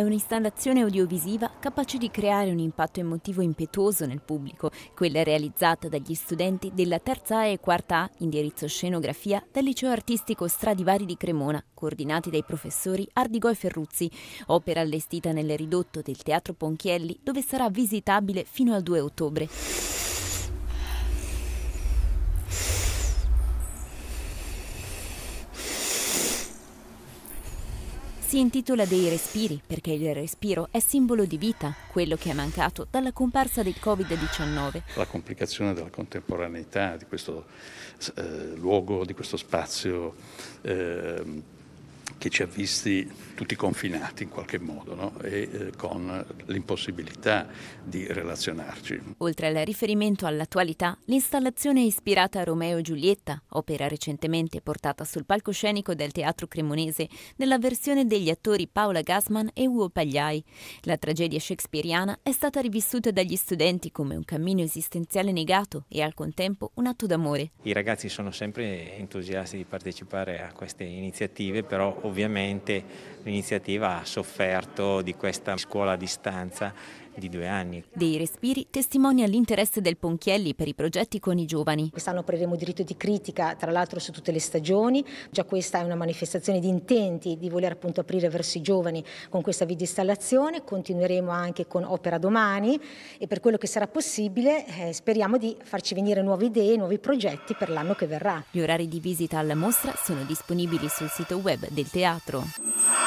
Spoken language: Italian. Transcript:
È un'installazione audiovisiva capace di creare un impatto emotivo impetuoso nel pubblico, quella realizzata dagli studenti della terza A e quarta A, indirizzo scenografia, dal liceo artistico Stradivari di Cremona, coordinati dai professori Ardigò e Ferruzzi, opera allestita nel ridotto del Teatro Ponchielli, dove sarà visitabile fino al 2 ottobre. Si intitola dei respiri perché il respiro è simbolo di vita, quello che è mancato dalla comparsa del Covid-19. La complicazione della contemporaneità di questo eh, luogo, di questo spazio. Eh, che ci ha visti tutti confinati in qualche modo no? e eh, con l'impossibilità di relazionarci. Oltre al riferimento all'attualità, l'installazione è ispirata a Romeo e Giulietta, opera recentemente portata sul palcoscenico del Teatro Cremonese nella versione degli attori Paola Gassman e Ugo Pagliai. La tragedia shakespeariana è stata rivissuta dagli studenti come un cammino esistenziale negato e al contempo un atto d'amore. I ragazzi sono sempre entusiasti di partecipare a queste iniziative, però Ovviamente l'iniziativa ha sofferto di questa scuola a distanza di due anni. Dei respiri testimonia l'interesse del Ponchielli per i progetti con i giovani. Quest'anno apriremo diritto di critica, tra l'altro su tutte le stagioni, già questa è una manifestazione di intenti di voler appunto aprire verso i giovani con questa videoinstallazione, continueremo anche con Opera Domani e per quello che sarà possibile eh, speriamo di farci venire nuove idee, nuovi progetti per l'anno che verrà. Gli orari di visita alla mostra sono disponibili sul sito web del teatro.